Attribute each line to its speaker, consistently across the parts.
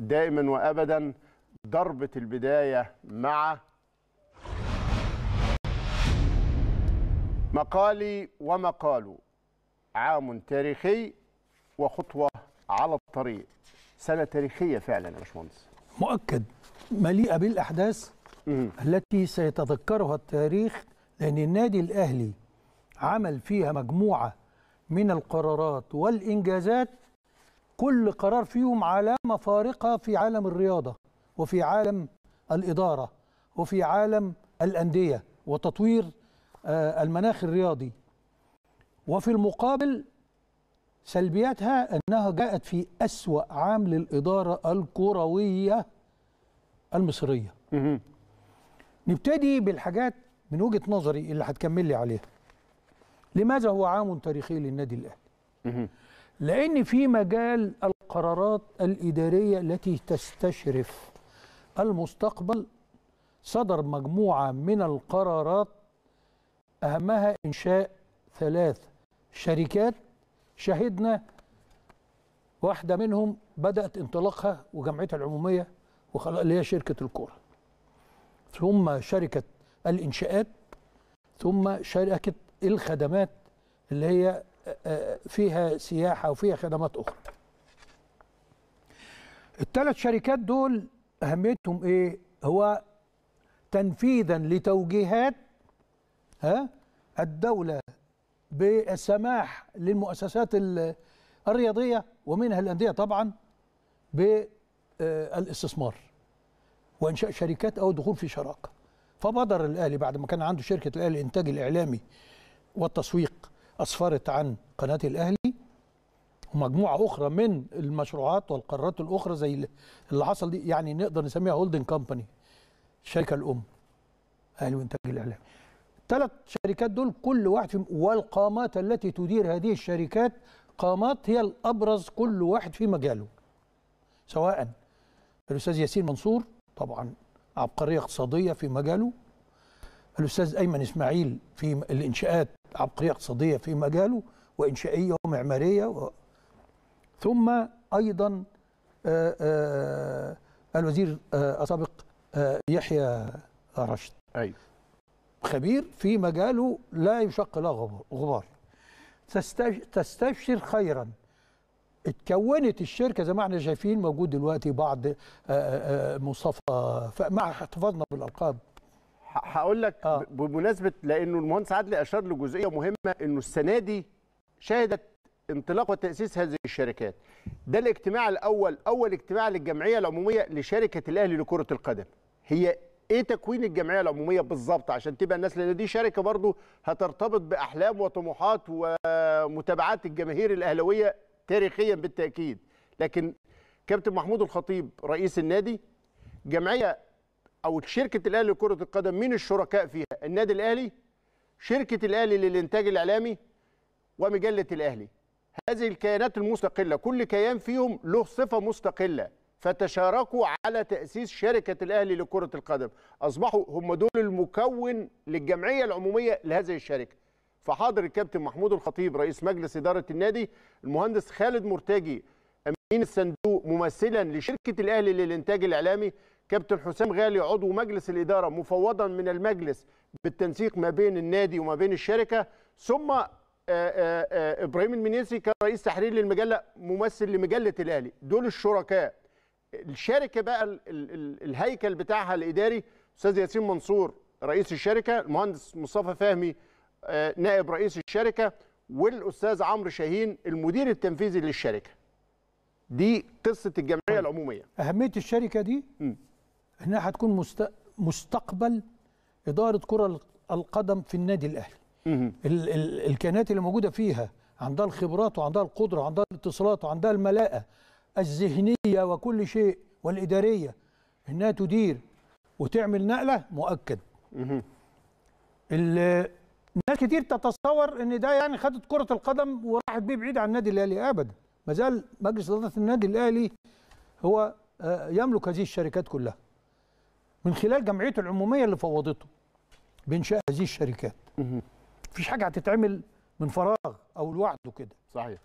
Speaker 1: دائما وابدا ضربه البدايه مع مقالي ومقاله عام تاريخي وخطوه على الطريق سنه تاريخيه فعلا يا باشمهندس
Speaker 2: مؤكد مليئه بالاحداث التي سيتذكرها التاريخ لان النادي الاهلي عمل فيها مجموعه من القرارات والانجازات كل قرار فيهم علامة فارقة في عالم الرياضة وفي عالم الإدارة وفي عالم الأندية وتطوير آه، المناخ الرياضي وفي المقابل سلبياتها أنها جاءت في أسوأ عام للإدارة الكروية المصرية نبتدي بالحاجات من وجهة نظري اللي هتكمل لي عليها لماذا هو عام تاريخي للنادي الأهلي لأن في مجال القرارات الإدارية التي تستشرف المستقبل صدر مجموعة من القرارات أهمها إنشاء ثلاث شركات شهدنا واحدة منهم بدأت انطلاقها وجمعيتها العمومية وخلق هي شركة الكورة ثم شركة الإنشاءات ثم شركة الخدمات اللي هي فيها سياحه وفيها خدمات اخرى الثلاث شركات دول اهميتهم ايه هو تنفيذا لتوجيهات ها الدوله بالسماح للمؤسسات الرياضيه ومنها الانديه طبعا بالاستثمار وانشاء شركات او دخول في شراكه فبادر الاهلي بعد ما كان عنده شركه الاهلي الانتاج الاعلامي والتسويق أسفرت عن قناة الأهلي ومجموعة أخرى من المشروعات والقرارات الأخرى زي اللي حصل دي يعني نقدر نسميها هولدنج كومباني الشركة الأم أهلي وإنتاج الإعلام ثلاث شركات دول كل واحد فيهم والقامات التي تدير هذه الشركات قامات هي الأبرز كل واحد في مجاله سواء الأستاذ ياسين منصور طبعا عبقرية اقتصادية في مجاله الأستاذ أيمن إسماعيل في الإنشاءات عبقرية اقتصادية في مجاله وإنشائية ومعمارية و... ثم أيضا آآ آه، آآ آه، الوزير آه، السابق يحيى رشد أيوة. خبير في مجاله لا يشق له غبار تستبشر خيرا اتكونت الشركه زي ما احنا شايفين موجود دلوقتي
Speaker 1: بعض مصطفى مع احتفاظنا بالالقاب هقول لك آه. بمناسبه لانه المهندس عدلي اشار لجزئيه مهمه انه السنه دي شهدت انطلاق وتاسيس هذه الشركات ده الاجتماع الاول اول اجتماع للجمعيه العموميه لشركه الاهلي لكره القدم هي ايه تكوين الجمعيه العموميه بالظبط عشان تبقى الناس لان دي شركه برضو هترتبط باحلام وطموحات ومتابعات الجماهير الاهلاويه تاريخيا بالتاكيد لكن كابتن محمود الخطيب رئيس النادي جمعيه او شركه الاهلي لكره القدم مين الشركاء فيها النادي الاهلي شركه الاهلي للانتاج الاعلامي ومجله الاهلي هذه الكيانات المستقله كل كيان فيهم له صفه مستقله فتشاركوا على تاسيس شركه الاهلي لكره القدم اصبحوا هم دول المكون للجمعيه العموميه لهذه الشركه فحاضر الكابتن محمود الخطيب رئيس مجلس اداره النادي المهندس خالد مرتجي امين الصندوق ممثلا لشركه الاهلي للانتاج الاعلامي كابتن حسام غالي عضو مجلس الإدارة مفوضا من المجلس بالتنسيق ما بين النادي وما بين الشركة ثم آه، آه، آه، إبراهيم المنيسي كرئيس تحرير للمجلة ممثل لمجلة الأهلي دول الشركاء الشركة بقى ال ال الهيكل بتاعها الإداري أستاذ ياسين منصور رئيس الشركة المهندس مصطفى فهمي نائب رئيس الشركة والأستاذ عمرو شاهين المدير التنفيذي للشركة دي قصة الجمعية طيب. العمومية
Speaker 2: أهمية الشركة دي م. هنا هتكون مست... مستقبل إدارة كرة القدم في النادي الأهلي ال ال الكيانات اللي موجودة فيها عندها الخبرات وعندها القدرة وعندها الاتصالات وعندها الملاءة الذهنية وكل شيء والإدارية إنها تدير وتعمل نقلة مؤكد ال... ناس كتير تتصور ان ده يعني خدت كره القدم وراحت بيه بعيد عن النادي الاهلي ابدا ما زال مجلس اداره النادي الاهلي هو آه، يملك هذه الشركات كلها من خلال جمعيته العموميه اللي فوضته بانشاء هذه الشركات مفيش حاجه هتتعمل من فراغ او لوحده كده صحيح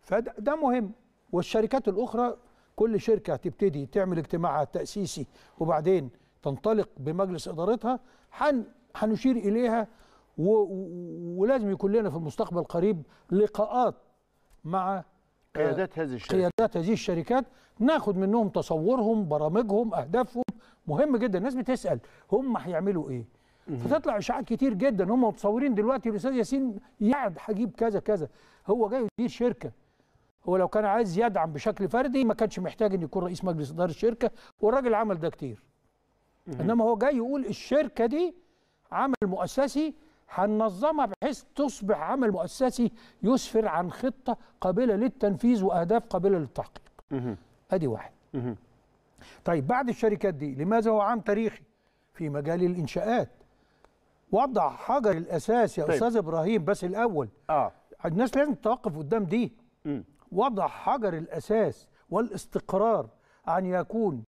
Speaker 2: فده مهم والشركات الاخرى كل شركه هتبتدي تعمل اجتماعها التاسيسي وبعدين تنطلق بمجلس ادارتها حن هنشير اليها و... ولازم يكون لنا في المستقبل القريب لقاءات مع آه، قيادات هذه الشركات قيادات هذه الشركات ناخد منهم تصورهم برامجهم اهدافهم مهم جدا الناس بتسال هم هيعملوا ايه فتطلع اشاعات كتير جدا هم متصورين دلوقتي الاستاذ ياسين يعد هجيب كذا كذا هو جاي يدير شركه هو لو كان عايز يدعم بشكل فردي ما كانش محتاج ان يكون رئيس مجلس اداره الشركه والراجل عمل ده كتير انما هو جاي يقول الشركه دي عمل مؤسسي هننظمها بحيث تصبح عمل مؤسسي يسفر عن خطه قابله للتنفيذ واهداف قابله للتحقيق ادي واحد طيب بعد الشركات دي لماذا هو عام تاريخي في مجال الانشاءات وضع حجر الاساس يا طيب. استاذ ابراهيم بس الاول اه الناس لازم تتوقف قدام دي م. وضع حجر الاساس والاستقرار ان يكون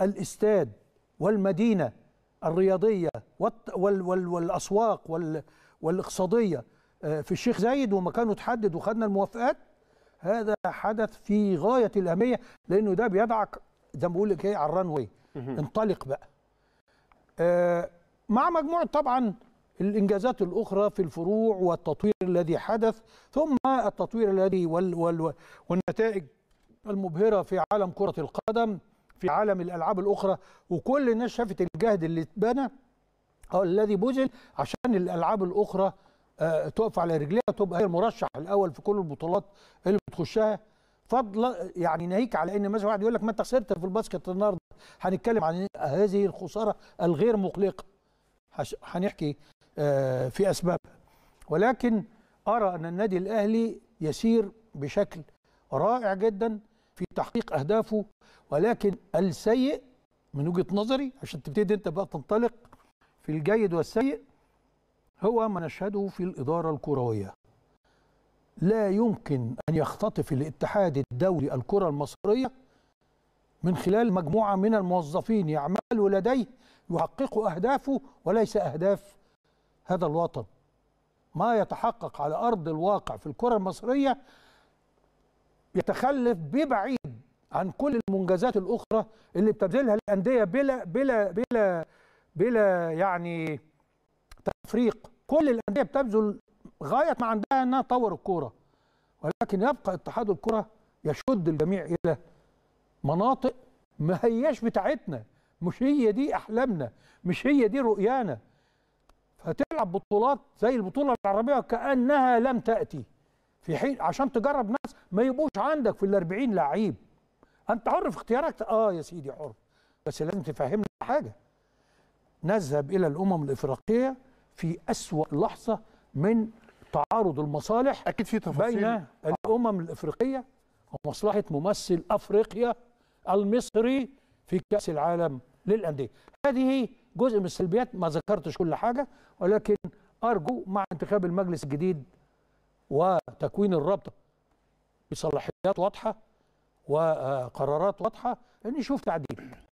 Speaker 2: الاستاد والمدينه الرياضيه وال وال والاسواق وال والاقتصاديه آه، في الشيخ زايد ومكانه اتحدد وخدنا الموافقات هذا حدث في غايه الاهميه لانه ده بيدعك زي ما بقول لك ايه على الران واي انطلق بقى آه مع مجموعه طبعا الانجازات الاخرى في الفروع والتطوير الذي حدث ثم التطوير الذي وال وال والنتائج المبهره في عالم كره القدم في عالم الالعاب الاخرى وكل الناس شافت الجهد اللي اتبنى او آه، الذي بذل عشان الالعاب الاخرى آه، تقف على رجليها تبقى هي المرشح الاول في كل البطولات اللي بتخشها فضل يعني ناهيك على ان مثلا واحد يقول لك ما انت خسرت في الباسكت النهارده هنتكلم عن هذه الخساره الغير مقلقه هنحكي آه، في اسبابها ولكن ارى ان النادي الاهلي يسير بشكل رائع جدا في تحقيق اهدافه ولكن السيء من وجهه نظري عشان تبتدي انت بقى تنطلق في الجيد والسيء هو ما نشهده في الاداره الكرويه لا يمكن أن يختطف الاتحاد الدولي الكرة المصرية من خلال مجموعة من الموظفين يعملوا لديه يحققوا أهدافه وليس أهداف هذا الوطن ما يتحقق على أرض الواقع في الكرة المصرية يتخلف ببعيد عن كل المنجزات الأخرى اللي بتبذلها الأندية بلا بلا بلا بلا يعني تفريق كل الأندية بتبذل غايه ما عندها انها تطور الكوره ولكن يبقى اتحاد الكره يشد الجميع الى مناطق ما هياش بتاعتنا مش هي دي احلامنا مش هي دي رؤيانا فتلعب بطولات زي البطوله العربيه كانها لم تاتي في حين عشان تجرب ناس ما يبقوش عندك في ال 40 لعيب انت حر في اختيارك اه يا سيدي حر بس لازم تفهمنا حاجه نذهب الى الامم الافريقيه في اسوا لحظه من تعارض المصالح اكيد في تفاصيل بين الامم الافريقيه ومصلحه ممثل افريقيا المصري في كاس العالم للانديه هذه جزء من السلبيات ما ذكرتش كل حاجه ولكن ارجو مع انتخاب المجلس الجديد وتكوين الرابطه بصلاحيات واضحه وقرارات واضحه ان نشوف تعديل